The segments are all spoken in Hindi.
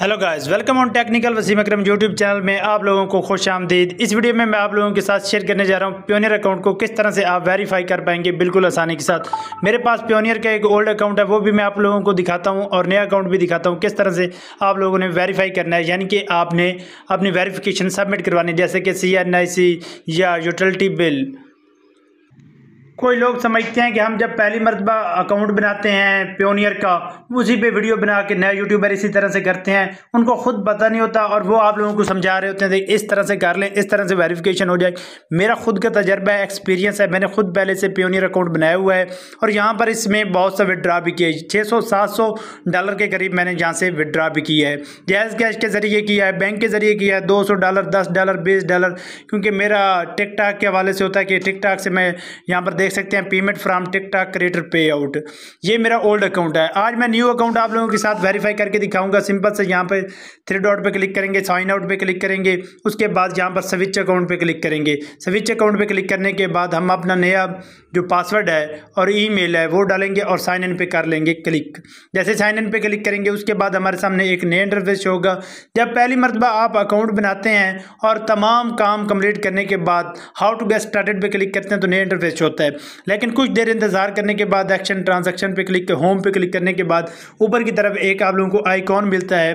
hello guys welcome on technical Wasim Akram YouTube channel में आप लोगों को खुश आमदीद इस वीडियो में मैं आप लोगों के साथ शेयर करने जा रहा हूं प्योनियर अकाउंट को किस तरह से आप वेरीफाई कर पाएंगे बिल्कुल आसानी के साथ मेरे पास प्योनियर का एक ओल्ड अकाउंट है वो भी मैं आप लोगों को दिखाता हूँ और नया अकाउंट भी दिखाता हूँ किस तरह से आप लोगों ने वेरीफाई करना है यानी कि आपने अपनी वेरीफिकेशन सबमिट करवानी जैसे कि सी या यूटिलिटी बिल कोई लोग समझते हैं कि हम जब पहली मरतबा अकाउंट बनाते हैं प्योनियर का उसी पे वीडियो बना के नए यूट्यूबर इसी तरह से करते हैं उनको खुद पता नहीं होता और वो आप लोगों को समझा रहे होते हैं इस तरह से कर लें इस तरह से वेरिफिकेशन हो जाए मेरा खुद का तजर्बा है एक्सपीरियंस है मैंने खुद पहले से प्योनियर अकाउंट बनाया हुआ है और यहाँ पर इसमें बहुत सा विदड्रा भी किया छः सौ सात सौ डॉलर के करीब मैंने यहाँ से विदड्रा भी किया है जैज़ कैश के ज़रिए किया है बैंक के ज़रिए किया है दो सौ डॉलर दस डॉलर बीस डॉलर क्योंकि मेरा टिक टाक के हवाले से होता है कि टिक टाक से मैं यहाँ पर देख सकते हैं payment from TikTok creator pay out ये मेरा ओल्ड अकाउंट है आज मैं न्यू अकाउंट आप लोगों के साथ वेरीफाई करके दिखाऊंगा सिंपल से यहाँ पर थ्री डॉट पे क्लिक करेंगे साइन आउट पे क्लिक करेंगे उसके बाद यहाँ पर स्विच अकाउंट पे क्लिक करेंगे स्विच अकाउंट पे क्लिक करने के बाद हम अपना नया जो पासवर्ड है और ई है वो डालेंगे और साइन इन पर कर लेंगे क्लिक जैसे साइन इन पर क्लिक करेंगे उसके बाद हमारे सामने एक नया इंटरफेस होगा जब पहली मरतबा आप अकाउंट बनाते हैं और तमाम काम कंप्लीट करने के बाद हाउ टू गेट स्टार्टेड पे क्लिक करते हैं तो नया इंटरफेस होता है लेकिन कुछ देर इंतज़ार करने के बाद एक्शन ट्रांजेक्शन पर क्लिक होम पर क्लिक करने के बाद ऊपर की तरफ एक आप लोगों को आइकॉन मिलता है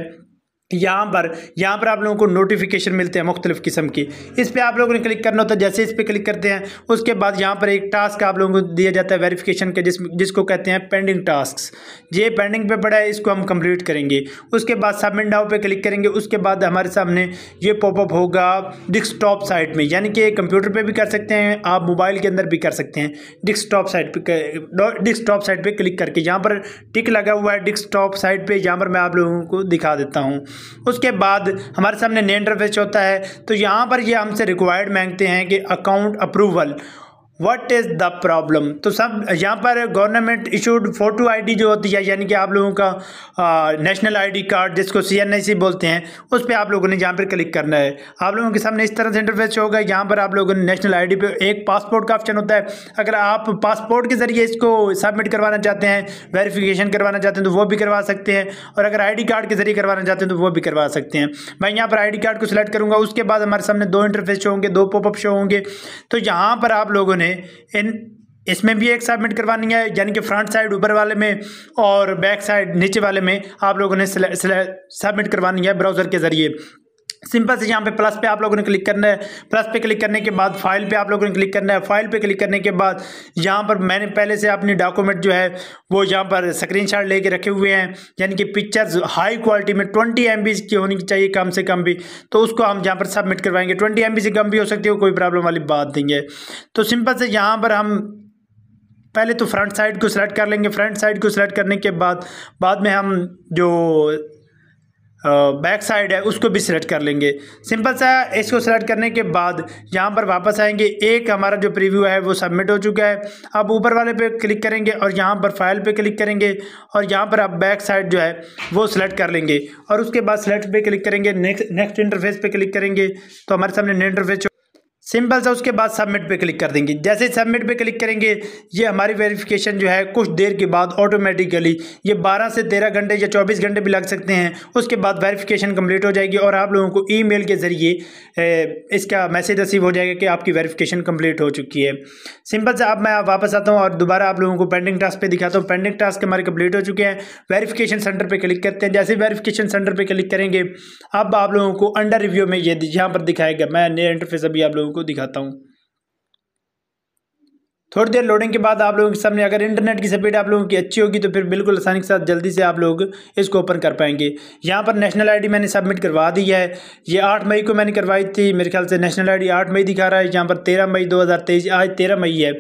यहाँ पर यहाँ पर आप लोगों को नोटिफिकेशन मिलते हैं मुख्तलिफ़ किस्म की इस पर आप लोगों ने क्लिक करना होता है जैसे इस पर क्लिक करते हैं उसके बाद यहाँ पर एक टास्क आप लोगों को दिया जाता है वेरिफिकेशन का जिस जिसको कहते हैं पेंडिंग टास्क ये पेंडिंग पे पड़ा है इसको हम कंप्लीट करेंगे उसके बाद सबमिट डाउ पर क्लिक करेंगे उसके बाद हमारे सामने ये पॉपअप होगा डिस्कटॉप साइट में यानी कि कंप्यूटर पर भी कर सकते हैं आप मोबाइल के अंदर भी कर सकते हैं डिस्कटॉप साइट पर डिस्कटॉप साइट पर क्लिक करके यहाँ पर टिक लगा हुआ है डिस्कटॉप साइट पर यहाँ पर मैं आप लोगों को दिखा देता हूँ उसके बाद हमारे सामने नेट होता है तो यहाँ पर ये हमसे रिक्वायर्ड मांगते हैं कि account approval what is the problem तो सब यहाँ पर गवर्नमेंट इशूड फ़ोटो आईडी जो होती है यानी कि आप लोगों का नेशनल आईडी कार्ड जिसको सीएनआईसी बोलते हैं उस पर आप लोगों ने यहाँ पर क्लिक करना है आप लोगों के सामने इस तरह से इंटरफेस होगा यहाँ पर आप लोगों ने नेशनल आई पे एक पासपोर्ट का ऑप्शन होता है अगर आप पासपोर्ट के ज़रिए इसको सबमिट करवाना चाहते हैं वेरीफिकेशन करवाना चाहते हैं तो वो भी करवा सकते हैं और अगर आई कार्ड के ज़रिए करवाना चाहते हैं तो वो भी करवा सकते हैं मैं यहाँ पर आई कार्ड को सिलेक्ट करूँगा उसके बाद हमारे सामने दो इंटरफेस शो होंगे दो पॉपअप शो होंगे तो यहाँ पर आप लोगों ने इन इसमें भी एक सबमिट करवानी है यानी कि फ्रंट साइड ऊपर वाले में और बैक साइड नीचे वाले में आप लोगों ने सबमिट करवानी है ब्राउज़र के ज़रिए सिंपल से यहाँ पे प्लस पे आप लोगों ने क्लिक करना है प्लस पे क्लिक करने के बाद फाइल पे आप लोगों ने क्लिक करना है फाइल पे क्लिक करने के बाद यहाँ पर मैंने पहले से अपनी डॉक्यूमेंट जो है वो यहाँ पर स्क्रीनशॉट लेके रखे हुए हैं यानी कि पिक्चर्स हाई क्वालिटी में ट्वेंटी एम की होनी चाहिए कम से कम भी तो उसको हम यहाँ पर सबमिट करवाएंगे ट्वेंटी एम से कम भी हो सकती है कोई प्रॉब्लम वाली बात नहीं है तो सिंपल से यहाँ पर हम पहले तो फ्रंट साइड को सिलेक्ट कर लेंगे फ्रंट साइड को सिलेक्ट करने के बाद बाद में हम जो बैक साइड है उसको भी सिलेक्ट कर लेंगे सिंपल सा इसको सिलेक्ट करने के बाद यहाँ पर वापस आएंगे एक हमारा जो प्रीव्यू है वो सबमिट हो चुका है अब ऊपर वाले पे क्लिक करेंगे और यहाँ पर फाइल पे क्लिक करेंगे और यहाँ पर आप बैक साइड जो है वो सिलेक्ट कर लेंगे और उसके बाद सिलेक्ट पे क्लिक करेंगे नेक्स्ट नेक्स्ट इंटरफेस पर क्लिक करेंगे तो हमारे सामने इंटरफेस सिंपल सा उसके बाद सबमिट पे क्लिक कर देंगे जैसे सबमिट पे क्लिक करेंगे ये हमारी वेरिफिकेशन जो है कुछ देर के बाद ऑटोमेटिकली ये 12 से 13 घंटे या 24 घंटे भी लग सकते हैं उसके बाद वेरिफिकेशन कंप्लीट हो जाएगी और आप लोगों को ईमेल के ज़रिए इसका मैसेज रसीव हो जाएगा कि आपकी वेरीफिकेशन कम्प्लीट हो चुकी है सिंपल सा अब मैं वापस आता हूँ और दोबारा आप लोगों को पेंडिंग टास्क पर दिखाता हूँ पेंडिंग टास्क हमारे कम्प्लीट हो चुके हैं वेरीफिकेशन सेंटर पर क्लिक करते हैं जैसे वेरीफिकेशन सेंटर पर क्लिक करेंगे अब आप लोगों को अंडर रिव्यू में ये यहाँ पर दिखाएगा मैं नया इंटरफेस अभी आप लोगों आपको दिखाता हूँ थोड़ी देर लोडिंग के बाद आप लोगों के सामने अगर इंटरनेट की स्पीड आप लोगों की अच्छी होगी तो फिर बिल्कुल आसानी के साथ जल्दी से आप लोग इसको ओपन कर पाएंगे यहाँ पर नेशनल आईडी मैंने सबमिट करवा दी है ये आठ मई को मैंने करवाई थी मेरे ख्याल से नेशनल आईडी आठ मई दिखा रहा है यहाँ पर तेरह मई 2023 आज तेरह मई है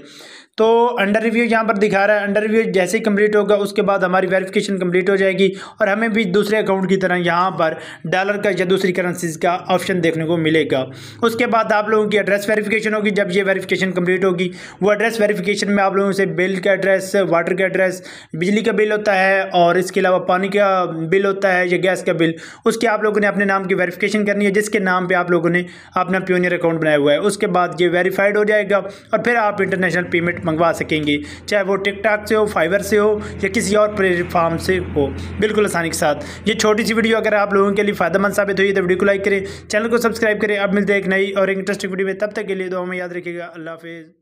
तो अंडर रिव्यू यहाँ पर दिखा रहा है अंडर रिव्यू जैसे ही कंप्लीट होगा उसके बाद हमारी वेरिफिकेशन कंप्लीट हो जाएगी और हमें भी दूसरे अकाउंट की तरह यहाँ पर डॉलर का या दूसरी करेंसीज का ऑप्शन देखने को मिलेगा उसके बाद आप लोगों की एड्रेस वेरीफिकेशन होगी जब ये वेरीफिकेशन कम्प्लीट होगी वो एड्रेस वेरीफिकेशन में आप लोगों से बिल का एड्रेस वाटर का एड्रेस बिजली का बिल होता है और इसके अलावा पानी का बिल होता है या गैस का बिल उसके आप लोगों ने अपने नाम की वेरीफ़िकेशन करनी है जिसके नाम पर आप लोगों ने अपना प्योनियर अकाउंट बनाया हुआ है उसके बाद ये वेरीफाइड हो जाएगा और फिर आप इंटरनेशनल पेमेंट मंगवा सकेंगे चाहे वो टिकटॉक से हो फाइबर से हो या किसी और प्लेटफॉर्म से हो बिल्कुल आसानी के साथ ये छोटी सी वीडियो अगर आप लोगों के लिए फायदेमंद साबित हुई तो वीडियो को लाइक करें चैनल को सब्सक्राइब करें अब मिलते हैं एक नई और इंटरेस्टिंग वीडियो में तब तक के लिए दो हमें याद रखिएगा अल्लाह हाफिज़